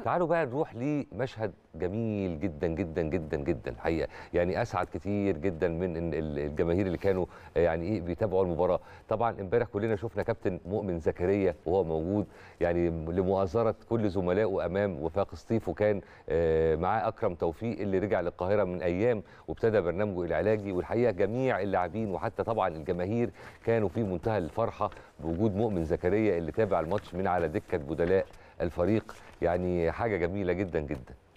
تعالوا بقى نروح لمشهد جميل جدا جدا جدا جدا الحقيقه يعني اسعد كتير جدا من الجماهير اللي كانوا آه، يعني ايه بيتابعوا المباراه طبعا امبارح كلنا شفنا كابتن مؤمن زكريا وهو موجود يعني لمؤازره كل زملائه امام وفاق سطيف وكان آه، معاه اكرم توفيق اللي رجع للقاهره من ايام وابتدى برنامجه العلاجي والحقيقه جميع اللاعبين وحتى طبعا الجماهير كانوا في منتهى الفرحه بوجود مؤمن زكريا اللي تابع الماتش من على دكه بدلاء الفريق يعني حاجه جميله جدا جدا